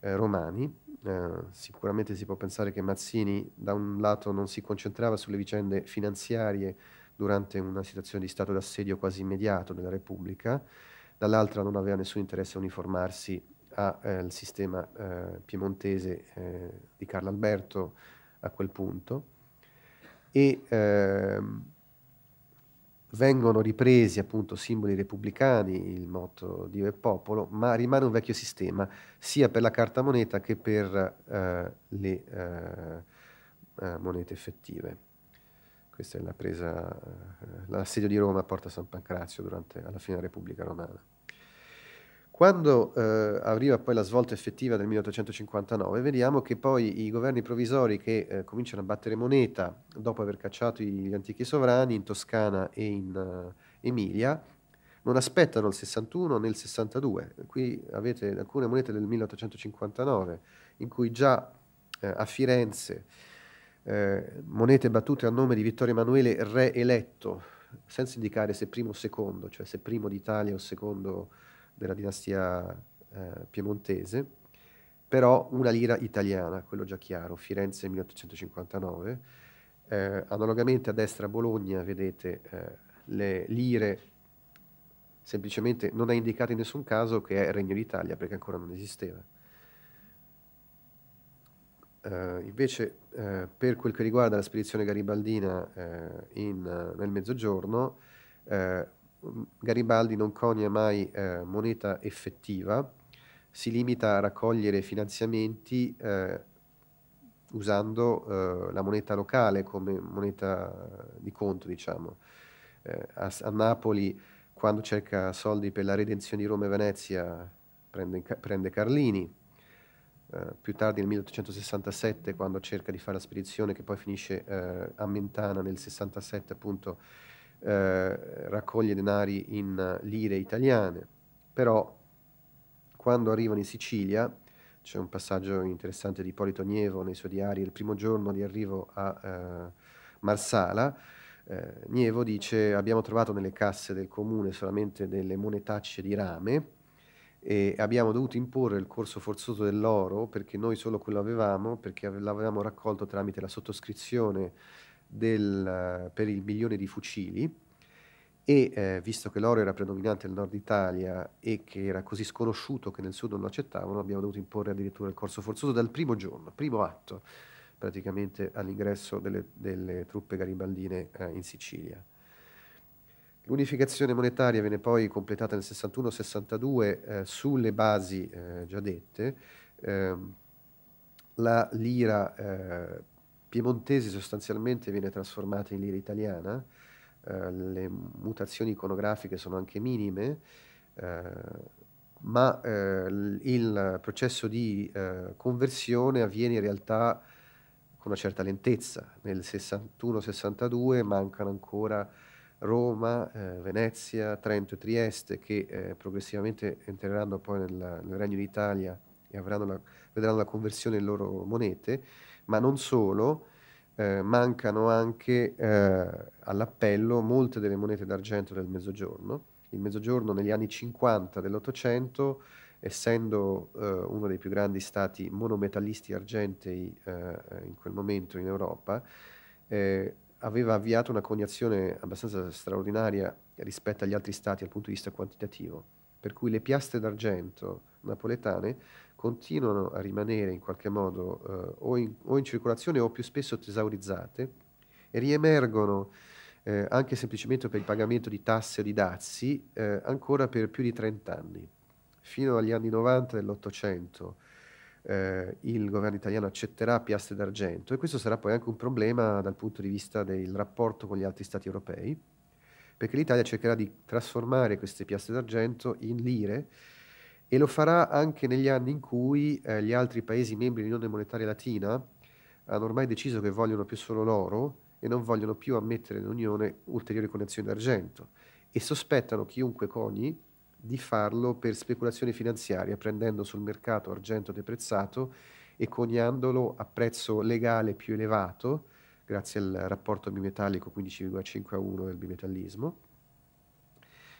eh, romani. Eh, sicuramente si può pensare che Mazzini da un lato non si concentrava sulle vicende finanziarie durante una situazione di stato d'assedio quasi immediato della Repubblica, dall'altra non aveva nessun interesse a uniformarsi al eh, sistema eh, piemontese eh, di Carlo Alberto a quel punto. E, ehm, vengono ripresi appunto simboli repubblicani, il motto Dio e popolo, ma rimane un vecchio sistema sia per la carta moneta che per eh, le eh, eh monete effettive. Questa è la presa, eh, l'assedio di Roma a Porta San Pancrazio durante, alla fine della Repubblica Romana. Quando eh, arriva poi la svolta effettiva del 1859, vediamo che poi i governi provvisori che eh, cominciano a battere moneta dopo aver cacciato gli antichi sovrani in Toscana e in eh, Emilia, non aspettano il 61 né il 62. Qui avete alcune monete del 1859, in cui già eh, a Firenze eh, monete battute a nome di Vittorio Emanuele, re eletto, senza indicare se primo o secondo, cioè se primo d'Italia o secondo della dinastia eh, piemontese, però una lira italiana, quello già chiaro, Firenze 1859. Eh, analogamente a destra a Bologna vedete eh, le lire, semplicemente non è indicato in nessun caso che è Regno d'Italia perché ancora non esisteva. Uh, invece uh, per quel che riguarda la spedizione garibaldina uh, in, nel mezzogiorno Mm, Garibaldi non conia mai eh, moneta effettiva, si limita a raccogliere finanziamenti eh, usando eh, la moneta locale come moneta di conto, diciamo. Eh, a, a, Napoli, quando cerca soldi per la redenzione di Roma e Venezia, prende, prende Carlini. Eh, più tardi nel 1867, quando cerca di fare la spedizione che poi finisce eh, a Mentana nel 67, appunto, eh, raccoglie denari in eh, lire italiane, però quando arrivano in Sicilia, c'è un passaggio interessante di Polito Nievo nei suoi diari, il primo giorno di arrivo a eh, Marsala, eh, Nievo dice abbiamo trovato nelle casse del comune solamente delle monetacce di rame, e abbiamo dovuto imporre il corso forzoso dell'oro perché noi solo quello avevamo, perché l'avevamo raccolto tramite la sottoscrizione del, eh, per il milione di fucili e eh, visto che l'oro era predominante nel nord Italia e che era così sconosciuto che nel sud non lo accettavano, abbiamo dovuto imporre addirittura il corso forzoso dal primo giorno, primo atto praticamente all'ingresso delle, delle truppe garibaldine eh, in Sicilia. L'unificazione monetaria venne poi completata nel 61-62 eh, sulle basi eh, già dette. Eh, la lira eh, piemontese sostanzialmente viene trasformata in lira italiana, eh, le mutazioni iconografiche sono anche minime, eh, ma eh, il processo di eh, conversione avviene in realtà con una certa lentezza. Nel 61-62 mancano ancora Roma, eh, Venezia, Trento e Trieste che eh, progressivamente entreranno poi nel, nel Regno d'Italia e la, vedranno la conversione in loro monete ma non solo, eh, mancano anche eh, all'appello molte delle monete d'argento del Mezzogiorno. Il Mezzogiorno negli anni 50 dell'Ottocento, essendo eh, uno dei più grandi stati monometallisti argentei eh, eh, in quel momento in Europa, eh, aveva avviato una coniazione abbastanza straordinaria rispetto agli altri stati dal punto di vista quantitativo, per cui le piastre d'argento napoletane continuano a rimanere in qualche modo eh, o, in, o, in, circolazione o più spesso tesaurizzate e riemergono eh, anche semplicemente per il pagamento di tasse o di dazi eh, ancora per più di 30 anni. Fino agli anni 90 dell'Ottocento eh, il governo italiano accetterà piastre d'argento e questo sarà poi anche un problema dal punto di vista del rapporto con gli altri stati europei perché l'Italia cercherà di trasformare queste piastre d'argento in lire e lo farà anche negli anni in cui eh, gli altri paesi membri dell'Unione Monetaria Latina hanno ormai deciso che vogliono più solo l'oro e non vogliono più ammettere nell'Unione ulteriori connessioni d'argento e sospettano chiunque coni di farlo per speculazione finanziaria, prendendo sul mercato argento deprezzato e coniandolo a prezzo legale più elevato, grazie al rapporto bimetallico 15,5 a 1 del bimetallismo,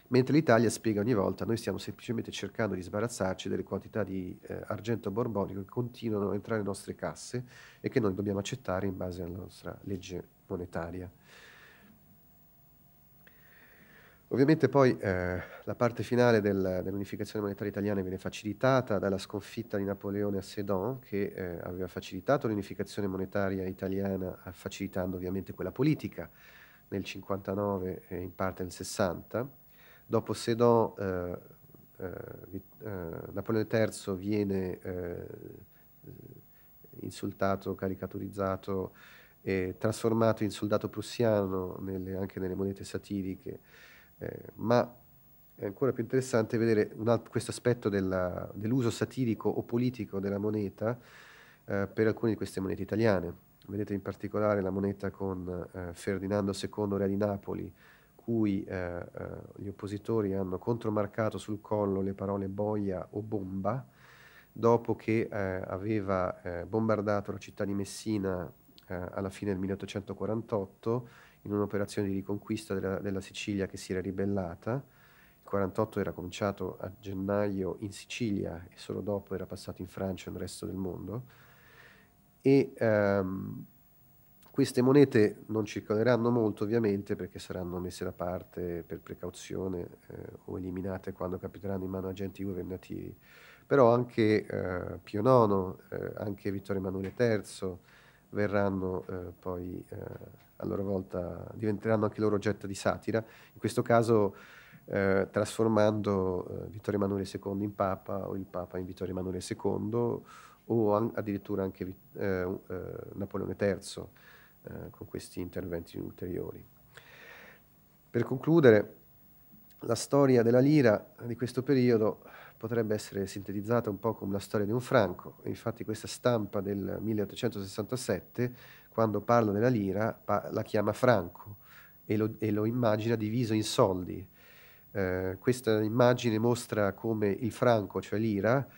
mentre l'Italia spiega ogni volta noi stiamo semplicemente cercando di sbarazzarci delle quantità di eh, argento borbonico che continuano a entrare nelle nostre casse e che noi dobbiamo accettare in base alla nostra legge monetaria. Ovviamente poi eh, la parte finale del, dell'unificazione monetaria italiana viene facilitata dalla sconfitta di Napoleone a Sedan, che eh, aveva facilitato l'unificazione monetaria italiana, facilitando ovviamente quella politica nel 59 e in parte nel 60 Dopo Sedan, eh, eh, eh Napoleone III viene eh, insultato, caricaturizzato e trasformato in soldato prussiano nelle, anche nelle monete satiriche, eh, ma è ancora più interessante vedere questo aspetto dell'uso satirico o politico della moneta eh, per alcune di queste monete italiane. Vedete in particolare la moneta con eh, Ferdinando II, re di Napoli, cui eh, eh, gli oppositori hanno contromarcato sul collo le parole boia o bomba, dopo che eh, aveva eh, bombardato la città di Messina alla fine del 1848 in un'operazione di riconquista della, della Sicilia che si era ribellata. Il 48 era cominciato a gennaio in Sicilia e solo dopo era passato in Francia e nel resto del mondo. E um, queste monete non circoleranno molto ovviamente perché saranno messe da parte per precauzione eh, o eliminate quando capiteranno in mano agenti governativi, però anche eh, Pio IX, eh, anche Vittorio Emanuele III verranno eh, poi eh, a loro volta, diventeranno anche loro oggetto di satira, in questo caso eh, trasformando Vittorio Emanuele II in Papa o il Papa in Vittorio Emanuele II o an addirittura anche Napoleone III eh, con questi interventi ulteriori. Per concludere, la storia della lira di questo periodo potrebbe essere sintetizzata un po' come la storia di un franco. Infatti questa stampa del 1867, quando parla della lira, pa la chiama franco e lo, e lo, immagina diviso in soldi. Eh, questa immagine mostra come il franco, cioè l'ira,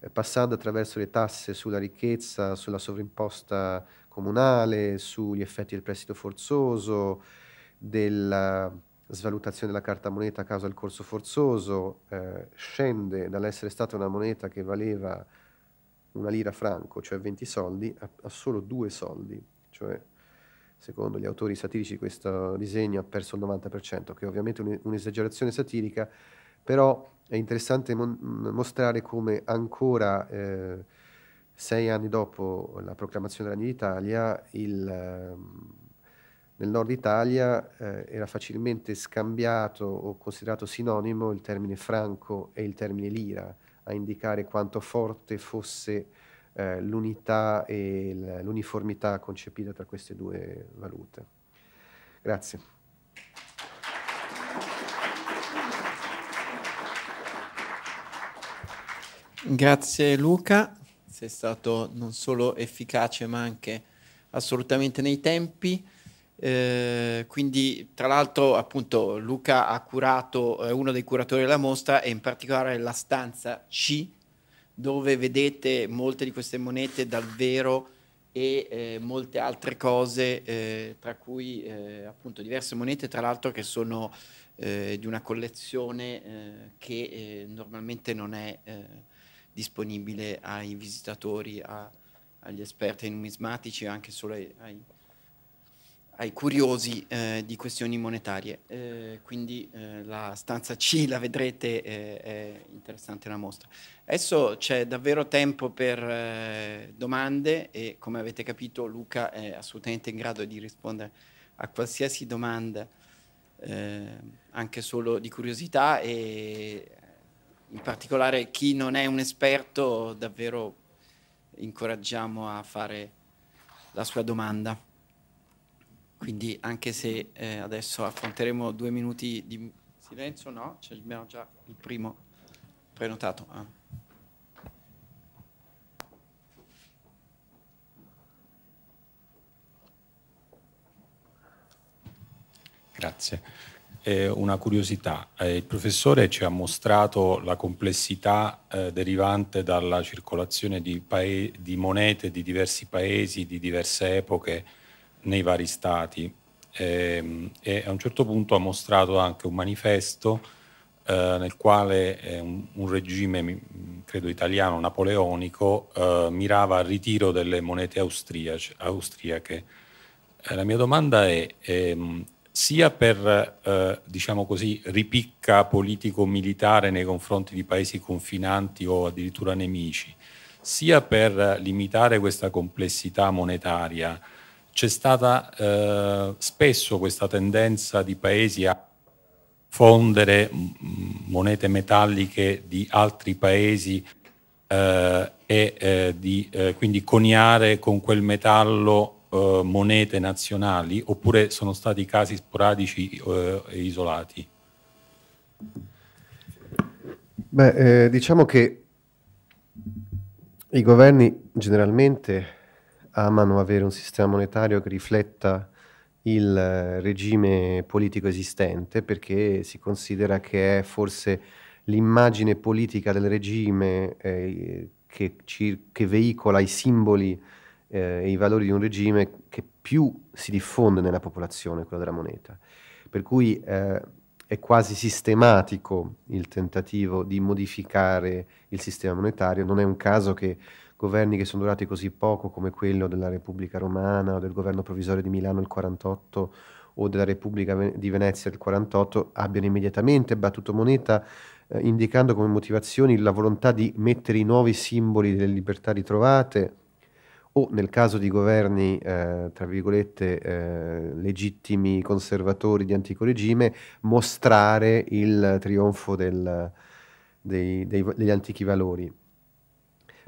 eh, passando attraverso le tasse sulla ricchezza, sulla sovrimposta comunale, sugli effetti del prestito forzoso, della svalutazione della carta moneta a causa del corso forzoso, eh, scende dall'essere stata una moneta che valeva una lira franco, cioè 20 soldi, a, a solo due soldi, cioè secondo gli autori satirici questo disegno ha perso il 90%, che è ovviamente un'esagerazione satirica, però è interessante mostrare come ancora... Eh, sei anni dopo la proclamazione del Regno d'Italia, ehm, nel nord Italia eh, era facilmente scambiato o considerato sinonimo il termine franco e il termine lira a indicare quanto forte fosse eh, l'unità e l'uniformità concepita tra queste due valute. Grazie. Grazie Luca sei stato non solo efficace ma anche assolutamente nei tempi. Eh, quindi, tra l'altro, appunto, Luca ha curato, è eh, uno dei curatori della mostra e in particolare la stanza C, dove vedete molte di queste monete dal vero e eh, molte altre cose, eh, tra cui eh, appunto diverse monete, tra l'altro, che sono eh, di una collezione che normalmente non è disponibile ai visitatori, a, agli esperti ai numismatici, anche solo ai, ai, ai curiosi eh, di questioni monetarie. Eh, quindi eh, la stanza C la vedrete, eh, è interessante la mostra. Adesso c'è davvero tempo per eh, domande e come avete capito Luca è assolutamente in grado di rispondere a qualsiasi domanda, eh, anche solo di curiosità e in particolare chi non è un esperto davvero incoraggiamo a fare la sua domanda. Quindi anche se eh, adesso affronteremo due minuti di silenzio, no? C'è già il primo prenotato. Ah. Grazie eh, una curiosità. Eh, il professore ci ha mostrato la complessità eh, derivante dalla circolazione di, pae- di, monete di diversi paesi, di diverse epoche nei vari stati ehm, e a un certo punto ha mostrato anche un manifesto eh, nel quale eh, un, un, regime, credo italiano, napoleonico, eh, mirava al ritiro delle monete austriace, austriache. La mia domanda è, ehm, sia per, eh, diciamo così, ripicca politico-militare nei confronti di paesi confinanti o addirittura nemici, sia per limitare questa complessità monetaria, c'è stata eh, spesso questa tendenza di paesi a fondere monete metalliche di altri paesi eh, e eh, di, eh, quindi coniare con quel metallo eh, monete nazionali oppure sono stati casi sporadici eh, e isolati? Beh, eh, diciamo che i governi generalmente amano avere un sistema monetario che rifletta il regime politico esistente perché si considera che è forse l'immagine politica del regime eh, che, che, veicola i simboli eh, i valori di un regime che più si diffonde nella popolazione, quello della moneta. Per cui eh, è quasi sistematico il tentativo di modificare il sistema monetario, non è un caso che governi che sono durati così poco come quello della Repubblica Romana o del governo provvisorio di Milano il 48 o della Repubblica di Venezia del 48 abbiano immediatamente battuto moneta eh, indicando come motivazioni la volontà di mettere i nuovi simboli delle libertà ritrovate o nel caso di governi, eh, tra virgolette, eh, legittimi conservatori di antico regime, mostrare il trionfo del, dei, dei, degli antichi valori.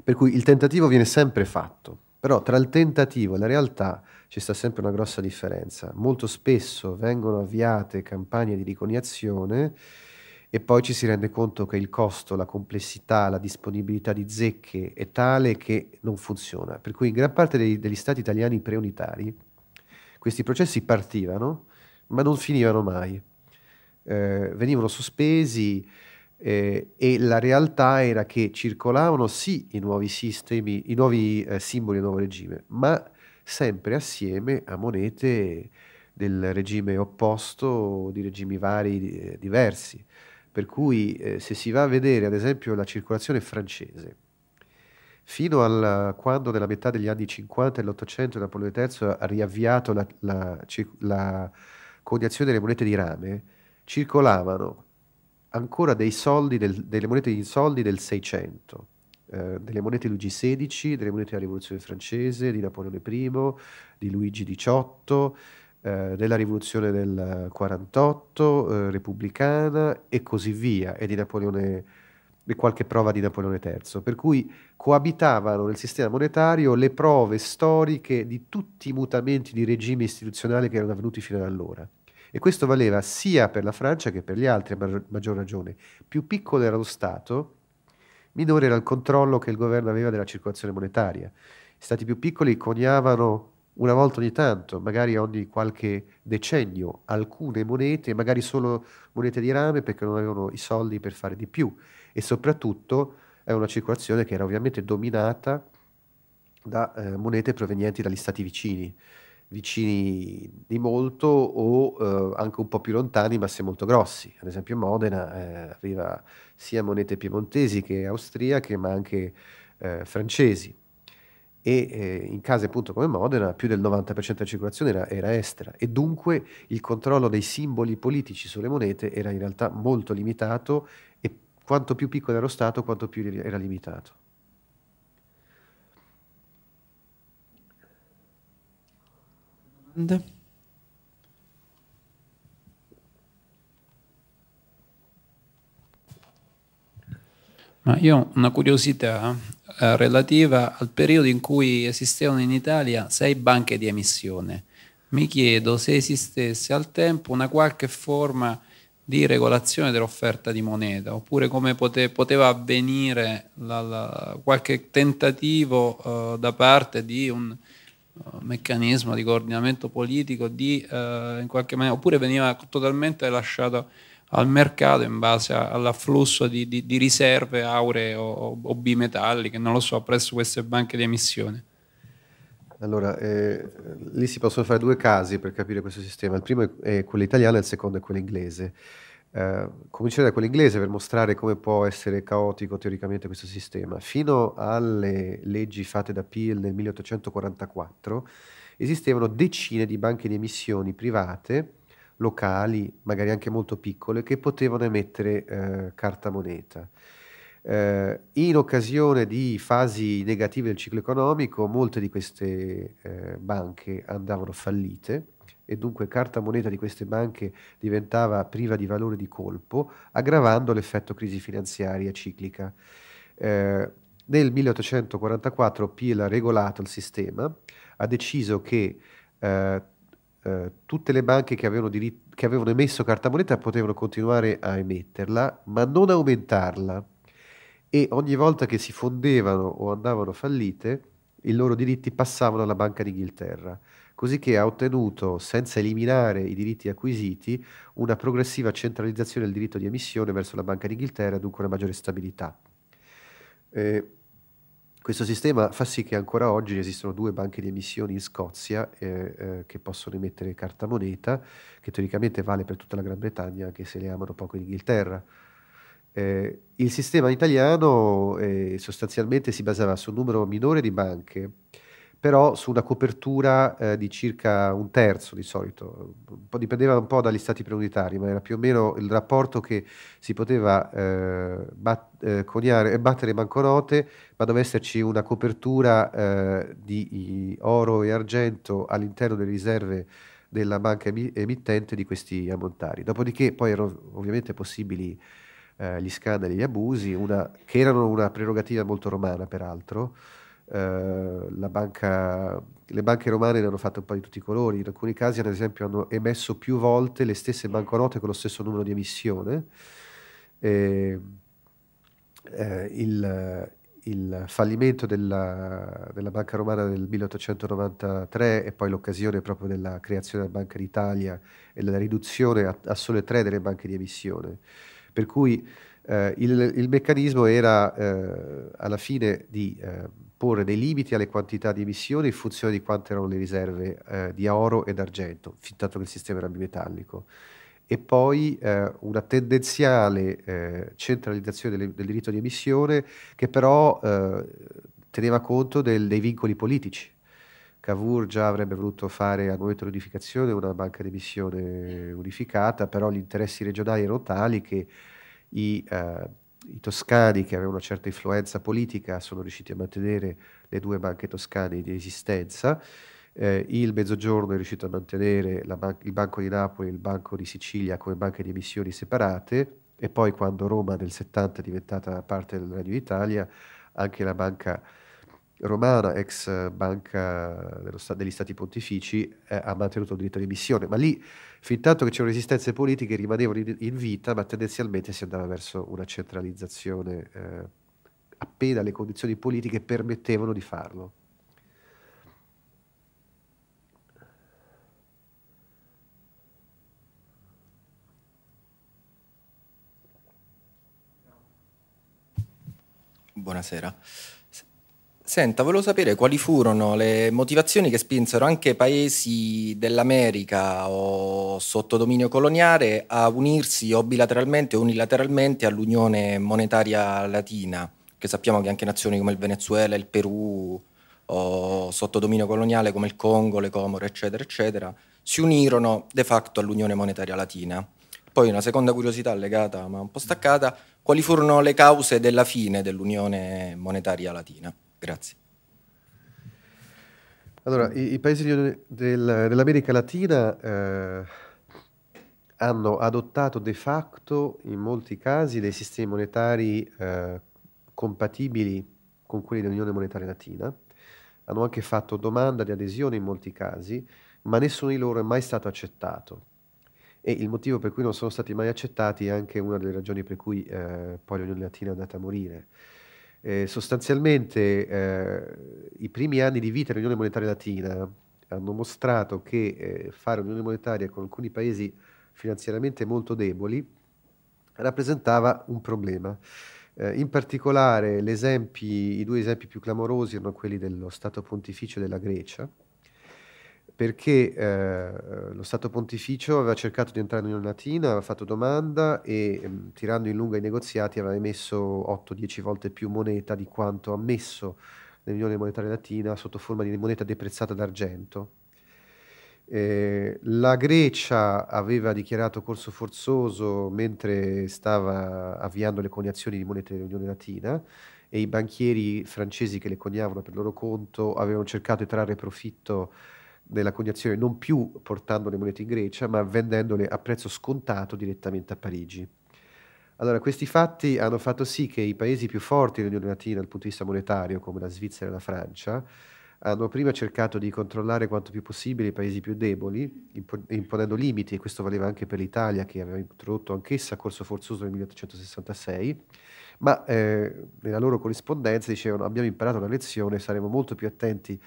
Per cui il tentativo viene sempre fatto, però tra il tentativo e la realtà ci sta sempre una grossa differenza. Molto spesso vengono avviate campagne di ricognizione e poi ci si rende conto che il costo, la complessità, la disponibilità di zecche è tale che non funziona. Per cui in gran parte dei, degli stati italiani preunitari questi processi partivano, ma non finivano mai. Eh, venivano sospesi eh, e la realtà era che circolavano sì i nuovi sistemi, i nuovi eh, simboli del nuovo regime, ma sempre assieme a monete del regime opposto, di regimi vari, eh, diversi. Per cui eh, se si va a vedere ad esempio la circolazione francese, fino al quando nella metà degli anni 50 dell'Ottocento Napoleone III ha riavviato la, la, la coniazione delle monete di rame, circolavano ancora soldi del, delle monete in soldi del 600, eh, delle monete Luigi XVI, delle monete della Rivoluzione francese, di Napoleone I, di Luigi XVIII, eh, della rivoluzione del 48, eh, repubblicana e così via, e di Napoleone e qualche prova di Napoleone III, per cui coabitavano nel sistema monetario le prove storiche di tutti i mutamenti di regime istituzionale che erano avvenuti fino ad allora. E questo valeva sia per la Francia che per gli altri, a maggior, ragione. Più piccolo era lo Stato, minore era il controllo che il governo aveva della circolazione monetaria. I Stati più piccoli coniavano una volta ogni tanto, magari ogni qualche decennio, alcune monete, magari solo monete di rame perché non avevano i soldi per fare di più e soprattutto è una circolazione che era ovviamente dominata da eh, monete provenienti dagli stati vicini, vicini di molto o eh, anche un po' più lontani ma se molto grossi. Ad esempio Modena eh, aveva sia monete piemontesi che austriache ma anche eh, francesi e eh, in case appunto come Modena più del 90% della circolazione era, era, estera e dunque il controllo dei simboli politici sulle monete era in realtà molto limitato e quanto più piccolo era lo Stato quanto più era limitato. Domande? Ma io ho una curiosità eh, relativa al periodo in cui esistevano in Italia sei banche di emissione. Mi chiedo se esistesse al tempo una qualche forma di regolazione dell'offerta di moneta, oppure come pote, poteva avvenire la, la, qualche tentativo eh, da parte di un eh, meccanismo di coordinamento politico di, uh, in qualche maniera, oppure veniva totalmente lasciato al mercato in base all'afflusso di, di, di riserve auree o, o, che non lo so, presso queste banche di emissione. Allora, eh, lì si possono fare due casi per capire questo sistema. Il primo è quello italiano e il secondo è quello inglese. Eh, comincerei da quello inglese per mostrare come può essere caotico teoricamente questo sistema. Fino alle leggi fatte da Peel nel 1844 esistevano decine di banche di emissioni private locali, magari anche molto piccole, che potevano emettere eh, carta moneta. Eh, in occasione di fasi negative del ciclo economico, molte di queste eh, banche andavano fallite e dunque carta moneta di queste banche diventava priva di valore di colpo, aggravando l'effetto crisi finanziaria ciclica. Eh, nel 1844 Peel ha regolato il sistema, ha deciso che eh, eh, tutte le banche che avevano, diritto, che avevano emesso carta moneta potevano continuare a emetterla, ma non aumentarla. E ogni volta che si fondevano o andavano fallite, i loro diritti passavano alla Banca d'Inghilterra, così che ha ottenuto, senza eliminare i diritti acquisiti, una progressiva centralizzazione del diritto di emissione verso la Banca d'Inghilterra, dunque una maggiore stabilità. Eh, questo sistema fa sì che ancora oggi esistano due banche di emissioni in Scozia eh, eh, che possono emettere carta moneta, che teoricamente vale per tutta la Gran Bretagna, anche se le amano poco in Inghilterra. Eh, il sistema italiano eh, sostanzialmente si basava su un numero minore di banche però su una copertura eh, di circa un terzo di solito, un dipendeva un po' dagli stati preunitari, ma era più o meno il rapporto che si poteva eh, bat eh, coniare, battere banconote, ma doveva esserci una copertura eh, di oro e argento all'interno delle riserve della banca emittente di questi ammontari. Dopodiché poi erano ovviamente possibili eh, gli scandali gli abusi, una, che erano una prerogativa molto romana peraltro, eh, banca, le banche romane ne hanno fatte un po' di tutti i colori, in alcuni casi ad esempio hanno emesso più volte le stesse banconote con lo stesso numero di emissione. E, ehm, eh, il, il, fallimento della, della, Banca Romana del 1893 e poi l'occasione proprio della creazione della Banca d'Italia e della riduzione a, a sole tre delle banche di emissione. Per cui eh, il, il, meccanismo era eh, alla fine di ehm, porre dei limiti alle quantità di emissioni in funzione di quante erano le riserve eh, di oro ed argento, fin tanto che il sistema era bimetallico. E poi eh, una tendenziale eh, centralizzazione del, del, diritto di emissione che però eh, teneva conto del, dei vincoli politici. Cavour già avrebbe voluto fare al momento dell'unificazione una banca di emissione unificata, però gli interessi regionali erano tali che i eh, i toscani, che avevano una certa influenza politica, sono riusciti a mantenere le due banche toscane di esistenza. Eh, il Mezzogiorno è riuscito a mantenere ban- il Banco di Napoli e il Banco di Sicilia come banche di emissioni separate e poi quando Roma nel 70 è diventata parte del Regno d'Italia, anche la banca romana, ex banca sta- degli Stati Pontifici, eh, ha mantenuto il diritto di emissione. Ma lì fin tanto che c'erano resistenze politiche rimanevano in, in, vita, ma tendenzialmente si andava verso una centralizzazione eh, appena le condizioni politiche permettevano di farlo. Buonasera. Senta, volevo sapere quali furono le motivazioni che spinsero anche paesi dell'America o sotto dominio coloniale a unirsi o bilateralmente o unilateralmente all'Unione Monetaria Latina, che sappiamo che anche nazioni come il Venezuela, il Perù o sotto dominio coloniale come il Congo, le Comore, eccetera, eccetera, si unirono de facto all'Unione Monetaria Latina. Poi una seconda curiosità legata, ma un po' staccata, quali furono le cause della fine dell'Unione Monetaria Latina? Grazie. Allora, i, i paesi del, dell'America Latina eh, hanno adottato de facto in molti casi dei sistemi monetari eh, compatibili con quelli dell'Unione Monetaria Latina, hanno anche fatto domanda di adesione in molti casi, ma nessuno di loro è mai stato accettato. E il motivo per cui non sono stati mai accettati è anche una delle ragioni per cui eh, poi l'Unione Latina è andata a morire eh, sostanzialmente eh, i primi anni di vita dell'Unione Monetaria Latina hanno mostrato che eh, fare un'unione monetaria con alcuni paesi finanziariamente molto deboli rappresentava un problema. Eh, in particolare i due esempi più clamorosi erano quelli dello Stato pontificio della Grecia, perché eh, lo Stato Pontificio aveva cercato di entrare nell'Unione Latina, aveva fatto domanda e ehm, tirando in lunga i negoziati aveva emesso 8-10 volte più moneta di quanto ammesso nell'Unione Monetaria Latina sotto forma di moneta deprezzata d'argento. Eh, la Grecia aveva dichiarato corso forzoso mentre stava avviando le coniazioni di monete dell'Unione Latina e i banchieri francesi che le coniavano per loro conto avevano cercato di trarre profitto della coniazione non più portando le monete in Grecia, ma vendendole a prezzo scontato direttamente a Parigi. Allora, questi fatti hanno fatto sì che i paesi più forti dell'Unione Latina dal punto di vista monetario, come la Svizzera e la Francia, hanno prima cercato di controllare quanto più possibile i paesi più deboli, imponendo limiti, e questo valeva anche per l'Italia, che aveva introdotto anch'essa corso forzoso nel 1866, ma eh, nella loro corrispondenza dicevano abbiamo imparato la lezione, saremo molto più attenti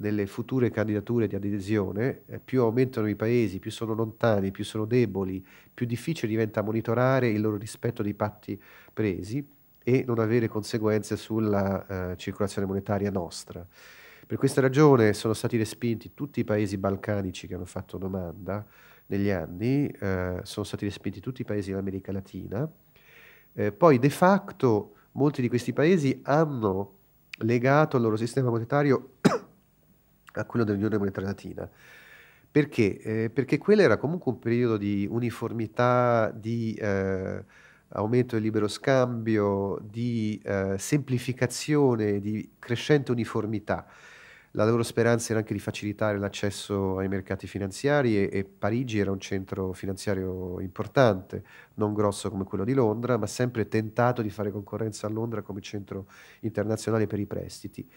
nelle future candidature di adesione, eh, più aumentano i paesi, più sono lontani, più sono deboli, più difficile diventa monitorare il loro rispetto dei patti presi e non avere conseguenze sulla eh, circolazione monetaria nostra. Per questa ragione sono stati respinti tutti i paesi balcanici che hanno fatto domanda negli anni, eh, sono stati respinti tutti i paesi dell'America Latina, eh, poi de facto molti di questi paesi hanno legato il loro sistema monetario a quello dell'Unione Monetaria Latina. Perché? Eh, perché quello era comunque un periodo di uniformità, di eh, aumento del libero scambio, di eh, semplificazione, di crescente uniformità. La loro speranza era anche di facilitare l'accesso ai mercati finanziari e, e, Parigi era un centro finanziario importante, non grosso come quello di Londra, ma sempre tentato di fare concorrenza a Londra come centro internazionale per i prestiti.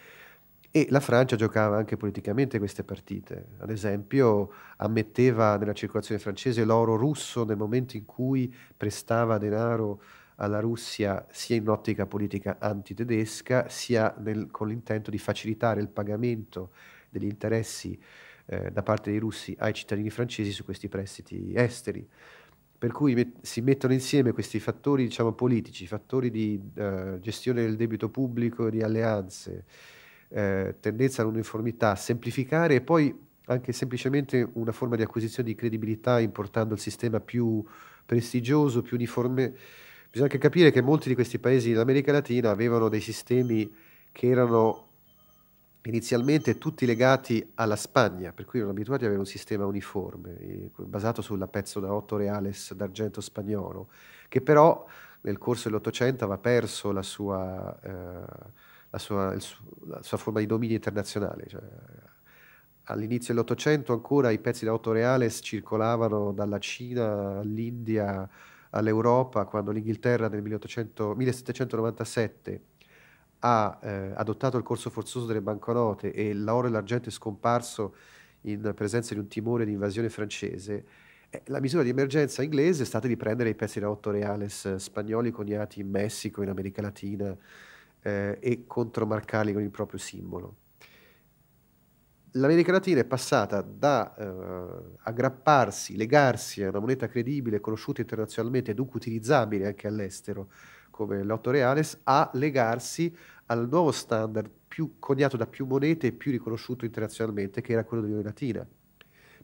E la Francia giocava anche politicamente queste partite. Ad esempio, ammetteva nella circolazione francese l'oro russo nel momento in cui prestava denaro alla Russia sia in ottica politica antitedesca sia nel, con l'intento di facilitare il pagamento degli interessi eh, da parte dei russi ai cittadini francesi su questi prestiti esteri. Per cui met si mettono insieme questi fattori diciamo, politici, fattori di eh, gestione del debito pubblico, di alleanze, eh, tendenza all'uniformità, semplificare e poi anche semplicemente una forma di acquisizione di credibilità importando il sistema più prestigioso, più uniforme. Bisogna anche capire che molti di questi paesi dell'America Latina avevano dei sistemi che erano inizialmente tutti legati alla Spagna, per cui erano abituati ad avere un sistema uniforme, basato sulla pezzo da 8 reales d'argento spagnolo, che però nel corso dell'Ottocento aveva perso la sua... Eh, la sua, suo, la sua forma di dominio internazionale. Cioè, all'inizio dell'Ottocento ancora i pezzi da 8 reales circolavano dalla Cina all'India all'Europa quando l'Inghilterra nel 1800, 1797 ha eh, adottato il corso forzoso delle banconote e l'oro e l'argento è scomparso in presenza di un timore di invasione francese, eh, la misura di emergenza inglese è stata di prendere i pezzi da otto reales spagnoli coniati in Messico, in America Latina, eh, e contromarcarli con il proprio simbolo. L'America Latina è passata da eh, aggrapparsi, legarsi a una moneta credibile, conosciuta internazionalmente e dunque utilizzabile anche all'estero come l'otto reales, a legarsi al nuovo standard più coniato da più monete e più riconosciuto internazionalmente, che era quello dell'Unione Latina.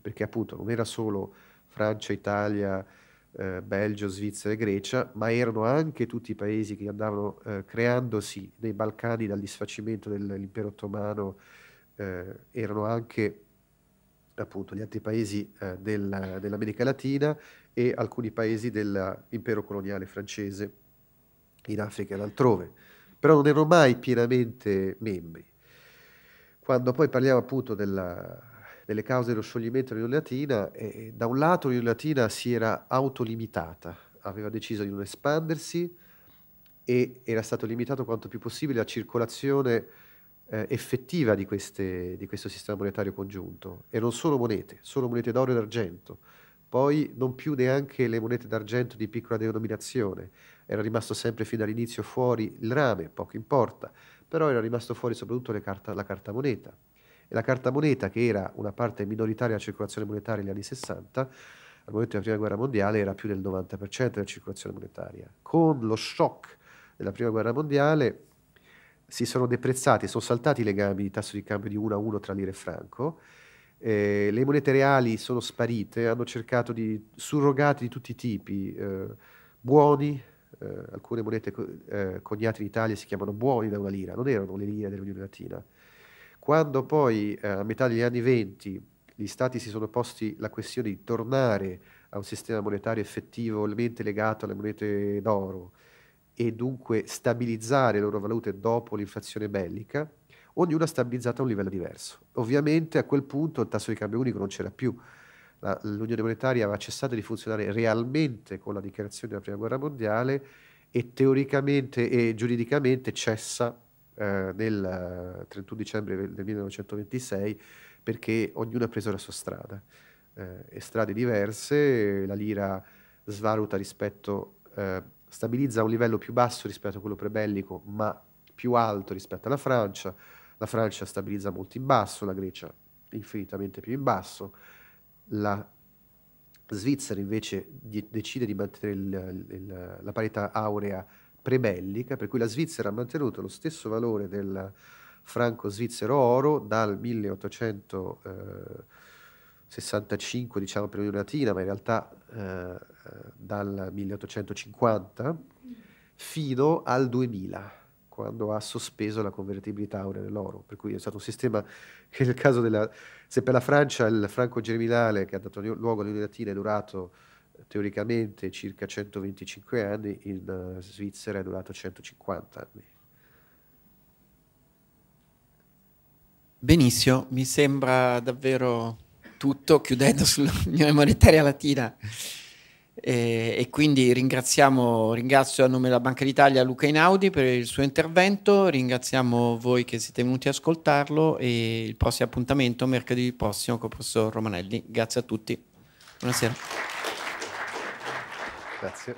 Perché appunto non era solo Francia, Italia, eh, Belgio, Svizzera e Grecia, ma erano anche tutti i paesi che andavano eh, creandosi nei Balcani dal disfacimento dell'impero ottomano, eh, erano anche appunto gli altri paesi eh, del, dell'America Latina e alcuni paesi dell'impero coloniale francese in Africa e altrove, però non erano mai pienamente membri. Quando poi parliamo appunto della, delle cause dello scioglimento dell'Unione Latina, e, da un lato l'Unione Latina si era autolimitata, aveva deciso di non espandersi e era stato limitato quanto più possibile la circolazione eh, effettiva di, queste, di questo sistema monetario congiunto. E non solo monete, solo monete d'oro e d'argento, poi non più neanche le monete d'argento di piccola denominazione, era rimasto sempre fin dall'inizio fuori il rame, poco importa, però era rimasto fuori soprattutto carta, la carta moneta e la carta moneta, che era una parte minoritaria della circolazione monetaria negli anni 60, al momento della Prima Guerra Mondiale era più del 90% della circolazione monetaria. Con lo shock della Prima Guerra Mondiale si sono deprezzati, sono saltati i legami di tasso di cambio di 1 a 1 tra lire e franco, eh, le monete reali sono sparite, hanno cercato di surrogati di tutti i tipi, eh, buoni, eh, alcune monete co- eh, coniate in Italia si chiamano buoni da una lira, non erano le lire dell'Unione Latina, quando poi eh, a metà degli anni 20 gli stati si sono posti la questione di tornare a un sistema monetario effettivamente legato alle monete d'oro e dunque stabilizzare le loro valute dopo l'inflazione bellica, ognuna stabilizzato a un livello diverso. Ovviamente a quel punto il tasso di cambio unico non c'era più, la, l'Unione Monetaria aveva cessato di funzionare realmente con la dichiarazione della Prima Guerra Mondiale e teoricamente e giuridicamente cessa eh, del 31 eh, dicembre del 1926 perché ognuno ha preso la sua strada. Eh, strade diverse, la lira svaruta rispetto, eh, stabilizza un livello più basso rispetto a quello prebellico, ma più alto rispetto alla Francia. La Francia stabilizza molto in basso, la Grecia infinitamente più in basso. La Svizzera invece di, decide di mantenere il, il, la parità aurea prebellica, per cui la Svizzera ha mantenuto lo stesso valore del franco svizzero oro dal 1865, eh, diciamo per l'Unione Latina, ma in realtà eh, dal 1850 fino al 2000 quando ha sospeso la convertibilità aurea dell'oro, per cui è stato un sistema che nel caso della... se per la Francia il franco germinale che ha dato luogo all'Unione Latina è durato teoricamente circa 125 anni, in eh, Svizzera è durato 150 anni. Benissimo, mi sembra davvero tutto, chiudendo sull'Unione *laughs* Monetaria Latina. E, e quindi ringraziamo, ringrazio a nome della Banca d'Italia Luca Inaudi per il suo intervento, ringraziamo voi che siete venuti a ascoltarlo e il prossimo appuntamento mercoledì prossimo con il professor Romanelli. Grazie a tutti, buonasera. That's it.